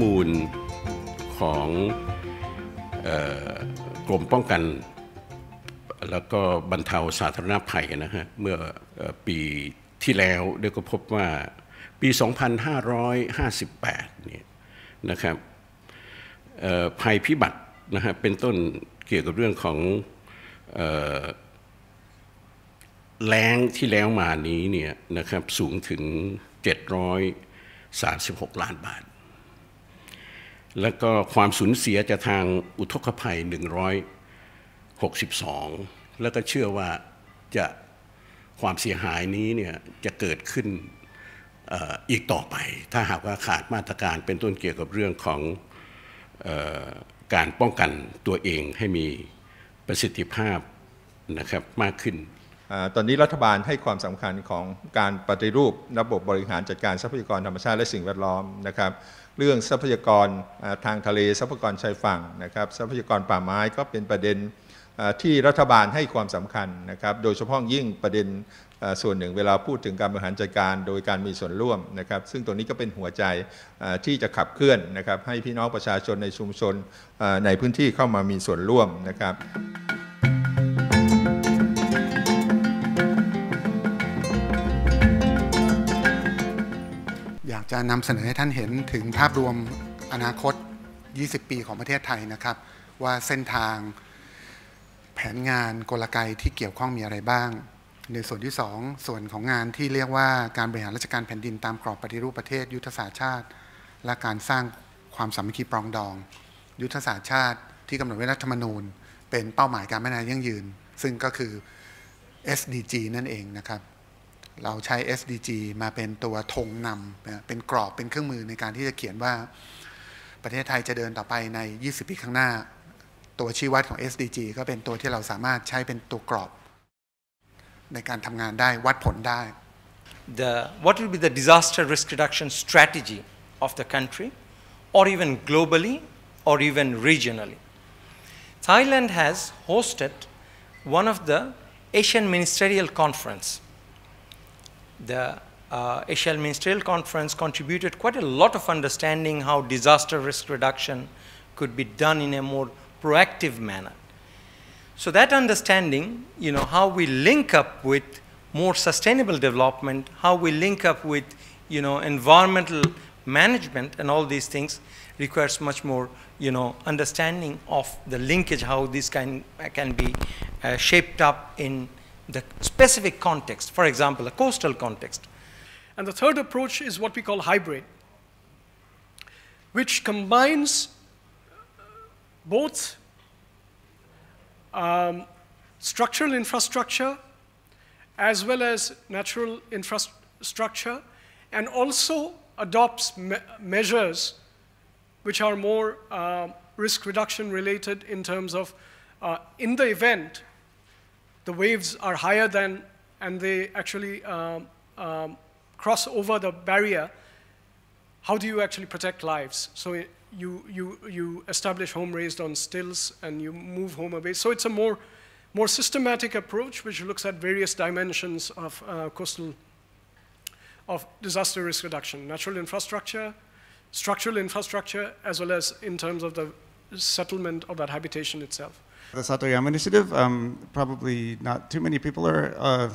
ข้อมูลของกรมป้องกันแล้วก็บรรเทาสาธารณภัยนะฮะเมื่อปีที่แล้วเดีก็พบว่าปี 2558เนี่ยนะครับภัยพิบัตินะฮะเป็นต้นเกี่ยวกับเรื่องของแรงที่แล้วมานี้เนี่ยนะครับสูงถึง 736 ล้านบาทและก็ความสูญเสียจากทางอุทกภัย 162 แล้วก็เชื่อว่าจะความเสียหายนี้เนี่ยจะเกิดขึ้นอีกต่อไป ถ้าหากว่าขาดมาตรการเป็นต้นเกี่ยวกับเรื่องของการป้องกันตัวเองให้มีประสิทธิภาพนะครับมากขึ้นตอนนี้รัฐบาลให้ความสำคัญของการปฏิรูป ระบบบริหารจัดการทรัพยากรธรรมชาติและสิ่งแวดล้อมนะครับเรื่องทรัพยากรทางทะเลทรัพยากรชายฝั่งนะครับทรัพยากรป่าไม้ก็เป็นประเด็นที่รัฐบาลให้ความสำคัญนะครับโดยเฉพาะยิ่งประเด็นส่วนหนึ่ง เวลาพูดถึงการบริหารจัดการโดยการมีส่วนร่วมนะครับซึ่งตรงนี้ก็เป็นหัวใจที่จะขับเคลื่อนนะครับให้พี่น้องประชาชนในชุมชนในพื้นที่เข้ามามีส่วนร่วมนะครับจะนำเสนอให้ท่านเห็นถึงภาพรวมอนาคต 20 ปีของประเทศไทยนะครับ ว่าเส้นทางแผนงานกลไกที่เกี่ยวข้องมีอะไรบ้าง ในส่วนที่ 2 ส่วนของงานที่เรียกว่าการบริหารราชการแผ่นดินตามกรอบปฏิรูปประเทศ ยุทธศาสตร์ชาติ และการสร้างความสามัคคีปรองดอง ยุทธศาสตร์ชาติที่กำหนดไว้รัฐธรรมนูญ เป็นเป้าหมายการพัฒนายั่งยืน ซึ่งก็คือ SDG นั่นเองนะครับเราใช้ SDG มาเป็นตัวธงนำเป็นกรอบเป็นเครื่องมือในการที่จะเขียนว่าประเทศไทยจะเดินต่อไปใน 20ปีข้างหน้า ตัวชี้วัดของ SDG ก็เป็นตัวที่เราสามารถใช้เป็นตัวกรอบ ในการทำงานได้วัดผลได้ the what will be the disaster risk reduction strategy of the country or even globally or even regionally Thailand has hosted one of the Asian Ministerial Conference the uh, HL Ministerial Conference contributed quite a lot of understanding how disaster risk reduction could be done in a more proactive manner. So that understanding, you know, how we link up with more sustainable development, how we link up with, you know, environmental management and all these things requires much more, you know, understanding of the linkage, how this can, can be uh, shaped up in the specific context, for example, a coastal context. And the third approach is what we call hybrid, which combines uh, both um, structural infrastructure as well as natural infrastructure and also adopts me measures which are more uh, risk reduction related in terms of uh, in the event the waves are higher than, and they actually um, um, cross over the barrier, how do you actually protect lives? So you, you, you establish home raised on stills and you move home away. So it's a more, more systematic approach which looks at various dimensions of uh, coastal, of disaster risk reduction, natural infrastructure, structural infrastructure, as well as in terms of the settlement of that habitation itself. The Satoyama Initiative, um, probably not too many people are, uh,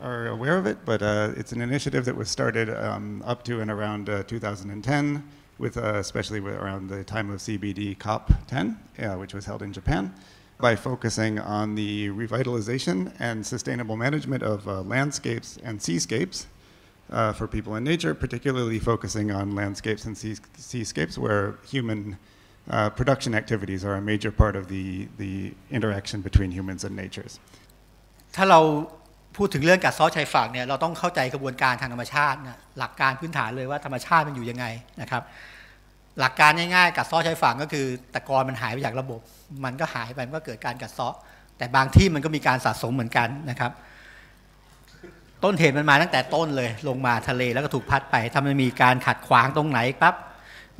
are aware of it, but uh, it's an initiative that was started um, up to and around uh, 2010, with, uh, especially around the time of CBD COP10, which was held in Japan, by focusing on the revitalization and sustainable management of uh, landscapes and seascapes uh, for people in nature, particularly focusing on landscapes and seascapes where human uh, production activities are a major part of the, the interaction between humans and natures. ถ้าเราพูดถึงเรื่องการซ้อชายฝั่งเนี่ยเราต้องเข้าใจกระบวนการทางธรรมชาตินะหลักการพื้นฐานเลยว่าธรรมชาติมันอยู่ยังไงนะครับหลักการง่ายๆกัดซ้อชายฝั่งก็คือตะกอนมันหายไปจากระบบ มันก็หายไปมันก็เกิดการกัดซ้อแต่บางที่มันก็มีการสะสมเหมือนกันนะครับ ต้นเหตุมันมาตั้งแต่ต้นเลยลงมาทะเลแล้วก็ถูกพัดไปถ้ามันมีการขัดขวางตรงไหนปั๊บ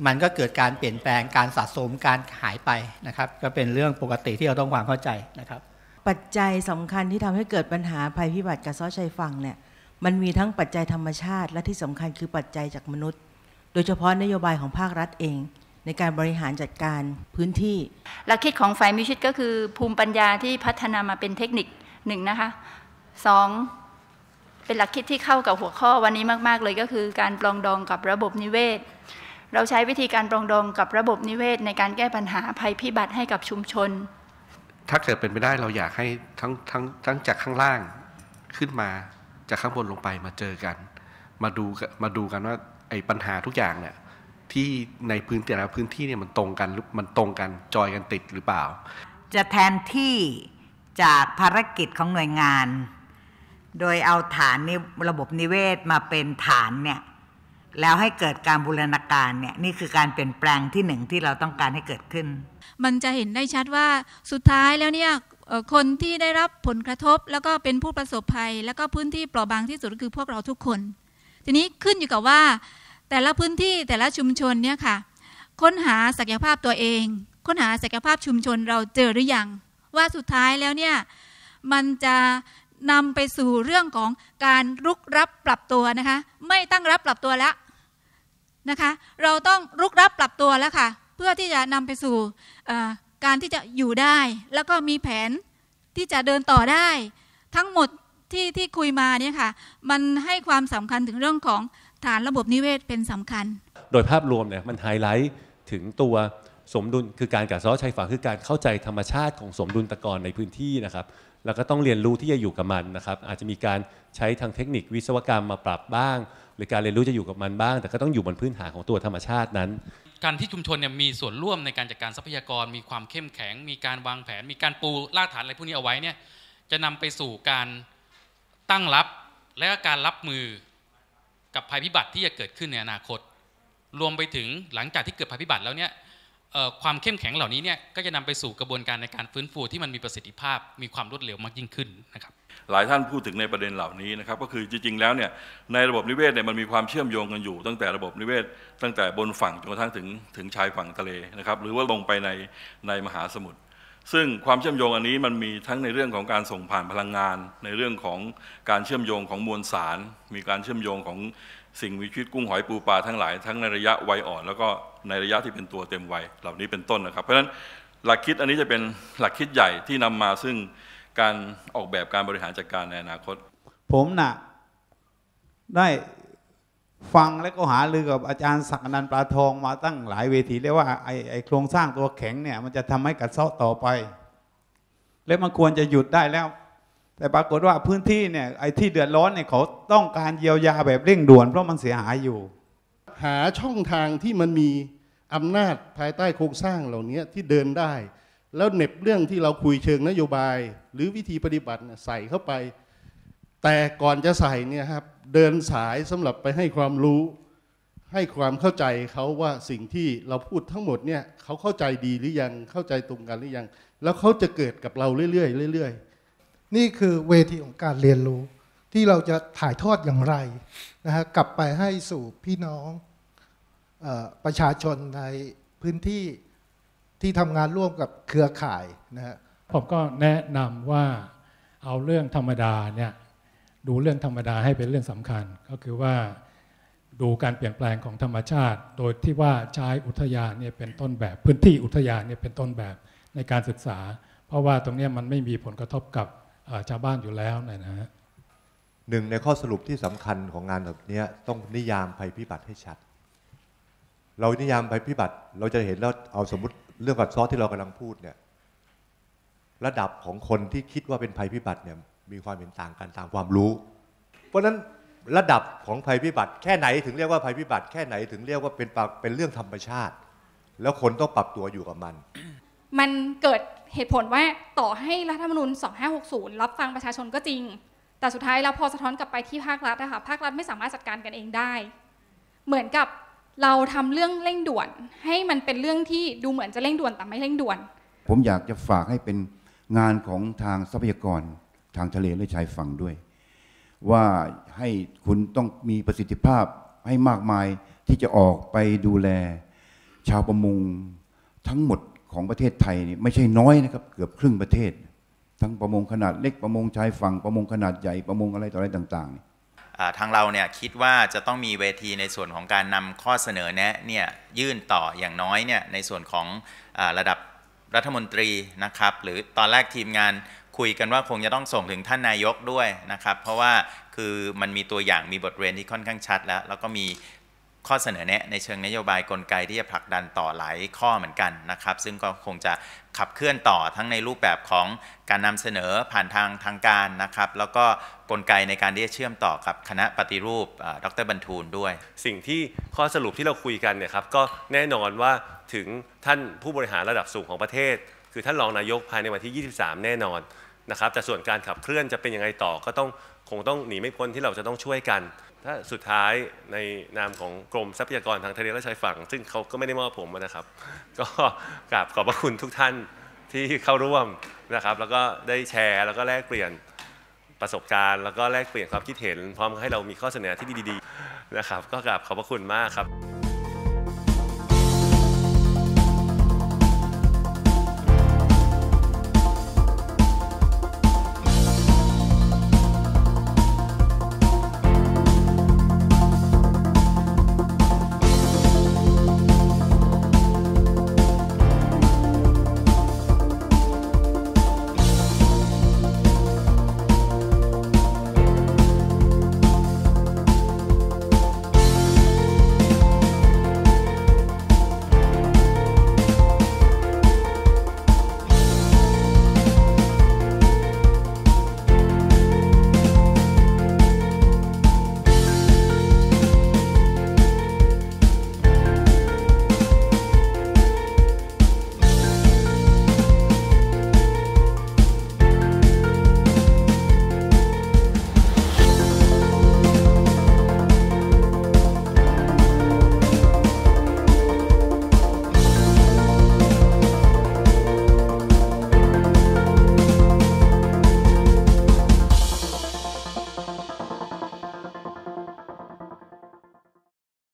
มันก็เกิดการเปลี่ยนแปลงการสะสมการหายไปนะครับก็เป็นเรื่องปกติที่เราต้องความเข้าใจนะครับ ปัจจัยสำคัญที่ทำให้เกิดปัญหาภัยพิบัติกระซ้อชัยฝั่งเนี่ยมันมีทั้งปัจจัยธรรมชาติ และที่สำคัญคือปัจจัยจากมนุษย์ โดยเฉพาะนโยบายของภาครัฐเอง ในการบริหารจัดการพื้นที่ หลักคิดของฝ่ายมิชิตก็คือภูมิปัญญาที่พัฒนามาเป็นเทคนิคหนึ่งนะคะสองเป็นหลักคิดที่เข้ากับหัวข้อวันนี้มากๆเลยก็คือ การปลองดองกับระบบนิเวศเราใช้วิธีการปรองดองกับระบบนิเวศ ในการแก้ปัญหาภัยพิบัติให้กับชุมชน ถ้าเกิดเป็นไปได้เราอยากให้ทั้งทั้งทั้งจากข้างล่างขึ้นมาจากข้างบนลงไปมาเจอกัน มาดูมาดูกันว่าไอ้ปัญหาทุกอย่างเนี่ยที่ในพื้นแต่ละพื้นที่เนี่ยมันตรงกันมันตรงกันจอยกันติดหรือเปล่า จะแทนที่จากภารกิจของหน่วยงาน โดยเอาฐานนี้ระบบนิเวศมาเป็นฐานเนี่ยแล้วให้เกิดการบูรณาการเนี่ยนี่คือการเปลี่ยนแปลงที่หนึ่งที่เราต้องการให้เกิดขึ้น มันจะเห็นได้ชัดว่าสุดท้ายแล้วเนี่ยคนที่ได้รับผลกระทบ แล้วก็เป็นผู้ประสบภัย แล้วก็พื้นที่เปราะบางที่สุดก็คือพวกเราทุกคน ทีนี้ขึ้นอยู่กับว่า แต่ละพื้นที่แต่ละชุมชนเนี่ยค่ะ ค้นหาศักยภาพตัวเอง ค้นหาศักยภาพชุมชนเราเจอหรือยังว่าสุดท้ายแล้วเนี่ยมันจะนำไปสู่เรื่องของการรุกรับปรับตัวนะคะไม่ตั้งรับปรับตัวแล้วนะคะเราต้องรุกรับปรับตัวแล้วค่ะเพื่อที่จะนำไปสู่การที่จะอยู่ได้แล้วก็มีแผนที่จะเดินต่อได้ ทั้งหมดที่ที่คุยมาเนี่ยค่ะมันให้ความสำคัญถึงเรื่องของฐานระบบนิเวศเป็นสำคัญ โดยภาพรวมเนี่ยมันไฮไลท์ถึงตัวสมดุลคือการกัดเซาะชายฝั่งคือการเข้าใจธรรมชาติของสมดุลตะกอนในพื้นที่นะครับแล้วก็ต้องเรียนรู้ที่จะอยู่กับมันนะครับอาจจะมีการใช้ทางเทคนิควิศวกรรมมาปรับบ้างหรือการเรียนรู้จะอยู่กับมันบ้าง แต่ก็ต้องอยู่บนพื้นฐานของตัวธรรมชาตินั้น การที่ชุมชนเนี่ยมีส่วนร่วมในการจัดการทรัพยากร มีความเข้มแข็ง มีการวางแผน มีการปูรากฐานอะไรพวกนี้เอาไว้เนี่ยจะนำไปสู่การตั้งรับและการรับมือกับภัยพิบัติที่จะเกิดขึ้นในอนาคต รวมไปถึงหลังจากที่เกิดภัยพิบัติแล้วเนี่ยความเข้มแข็งเหล่านี้เนี่ยก็จะนำไปสู่กระบวนการในการฟื้นฟูที่มันมีประสิทธิภาพมีความรวดเร็วมากยิ่งขึ้นนะครับหลายท่านพูดถึงในประเด็นเหล่านี้นะครับก็คือจริงๆแล้วเนี่ยในระบบนิเวศเนี่ยมันมีความเชื่อมโยงกันอยู่ ตั้งแต่ระบบนิเวศ ตั้งแต่บนฝั่งจนกระทั่งถึงถึงชายฝั่งทะเลนะครับหรือว่าลงไปในในมหาสมุทรซึ่งความเชื่อมโยงอันนี้มันมีทั้งในเรื่องของการส่งผ่านพลังงานในเรื่องของการเชื่อมโยงของมวลสาร มีการเชื่อมโยงของสิ่งมีชีวิตกุ้งหอยปูปลา ทั้งหลายทั้งในระยะวัยอ่อน แล้วก็ในระยะที่เป็นตัวเต็มวัยเหล่านี้เป็นต้นนะครับ เพราะฉะนั้นหลักคิดอันนี้จะเป็นหลักคิดใหญ่ที่นำมาซึ่งการออกแบบการบริหารจัดการในอนาคต ผมนะ่ะได้ฟังและก็หาลือกับอาจารย์ศักนันปลาทองมาตั้งหลายเวทีเรียกว่าไอ้ไอโครงสร้างตัวแข็งเนี่ยมันจะทำให้กัดเซาะต่อไป และมันควรจะหยุดได้แล้วแต่ปรากฏว่าพื้นที่เนี่ยไอ้ที่เดือดร้อนเนี่ยเขาต้องการเยียวยาแบบเร่งด่วนเพราะมันเสียหายอยู่ หาช่องทางที่มันมีอำนาจภายใต้โครงสร้างเหล่านี้ที่เดินได้ แล้วเน็บเรื่องที่เราคุยเชิงนโยบาย หรือวิธีปฏิบัติใส่เข้าไป แต่ก่อนจะใส่เนี่ยครับเดินสายสำหรับไปให้ความรู้ ให้ความเข้าใจเขาว่าสิ่งที่เราพูดทั้งหมดเนี่ยเขาเข้าใจดีหรือยังเข้าใจตรงกันหรือยังแล้วเขาจะเกิดกับเราเรื่อยๆเรื่อยๆนี่คือเวทีของการเรียนรู้ที่เราจะถ่ายทอดอย่างไรนะฮะกลับไปให้สู่พี่น้องอประชาชนในพื้นที่ที่ทำงานร่วมกับเครือข่ายนะฮะผมก็แนะนำว่าเอาเรื่องธรรมดาเนี่ยดูเรื่องธรรมดาให้เป็นเรื่องสำคัญ ก็คือว่าดูการเปลี่ยนแปลงของธรรมชาติ โดยที่ว่าใช้อุทยานเนี่ยเป็นต้นแบบพื้นที่อุทยานเนี่ยเป็นต้นแบบในการศึกษา เพราะว่าตรงนี้มันไม่มีผลกระทบกับชาวบ้านอยู่แล้วนะฮะหนึ่งในข้อสรุปที่สำคัญของงานแบบนี้ต้องนิยามภัยพิบัติให้ชัด เรานิยามภัยพิบัติ เราจะเห็นแล้วเอาสมมติเรื่องกัดซอสที่เรากำลังพูดเนี่ย ระดับของคนที่คิดว่าเป็นภัยพิบัติเนี่ย มีความเห็นต่างกันตามความรู้ เพราะฉะนั้นระดับของภัยพิบัติแค่ไหนถึงเรียกว่าภัยพิบัติแค่ไหนถึงเรียกว่าเป็นเป็นเรื่องธรรมชาติ แล้วคนต้องปรับตัวอยู่กับมัน มันเกิดเหตุผลว่าต่อให้รัฐธรรมนูญ 2560 รับฟังประชาชนก็จริง แต่สุดท้ายแล้วพอสะท้อนกลับไปที่ภาครัฐนะคะภาครัฐไม่สามารถจัดการกันเองได้ เหมือนกับเราทำเรื่องเร่งด่วน ให้มันเป็นเรื่องที่ดูเหมือนจะเร่งด่วนแต่ไม่เร่งด่วน ผมอยากจะฝากให้เป็นงานของทางทรัพยากรทางทะเลและชายฝั่งด้วย ว่าให้คุณต้องมีประสิทธิภาพให้มากมายที่จะออกไปดูแล ชาวประมงทั้งหมดของประเทศไทยนี่ไม่ใช่น้อยนะครับเกือบครึ่งประเทศ ทั้งประมงขนาดเล็กประมงชายฝั่งประมงขนาดใหญ่ประมงอะไรต่ออะไรต่างๆทางเราเนี่ยคิดว่าจะต้องมีเวทีในส่วนของการนำข้อเสนอแนะเนี่ยยื่นต่ออย่างน้อยเนี่ยในส่วนของอระดับรัฐมนตรีนะครับ หรือตอนแรกทีมงานคุยกันว่าคงจะต้องส่งถึงท่านนายกด้วยนะครับเพราะว่าคือมันมีตัวอย่างมีบทเรียนที่ค่อนข้างชัดแล้วแล้วก็มีข้อเสนอแนะในเชิงนโยบายกลไกที่จะผลักดันต่อหลายข้อเหมือนกันนะครับซึ่งก็คงจะขับเคลื่อนต่อทั้งในรูปแบบของการนำเสนอผ่านทางทางการนะครับ แล้วก็กลไกในการที่จะเชื่อมต่อกับคณะปฏิรูปดรบรรทูลด้วย สิ่งที่ข้อสรุปที่เราคุยกันเนี่ยครับก็แน่นอนว่าถึงท่านผู้บริหารระดับสูงของประเทศ คือท่านรองนายกภายในวันที่ 23 แน่นอนนะครับแต่ส่วนการขับเคลื่อนจะเป็นยังไงต่อ ก็ต้องคงต้องหนีไม่พ้นที่เราจะต้องช่วยกันถ้าสุดท้ายในนามของกรมทรัพยากรทางทะเลและชายฝั่ง ซึ่งเขาก็ไม่ได้มอบผมนะครับ ก็กราบขอบพระคุณทุกท่านที่เข้าร่วมนะครับ แล้วก็ได้แชร์แล้วก็แลกเปลี่ยนประสบการณ์แล้วก็แลกเปลี่ยนความคิดเห็น พร้อมให้เรามีข้อเสนอที่ดี ๆ นะครับ ก็กราบขอบพระคุณมากครับ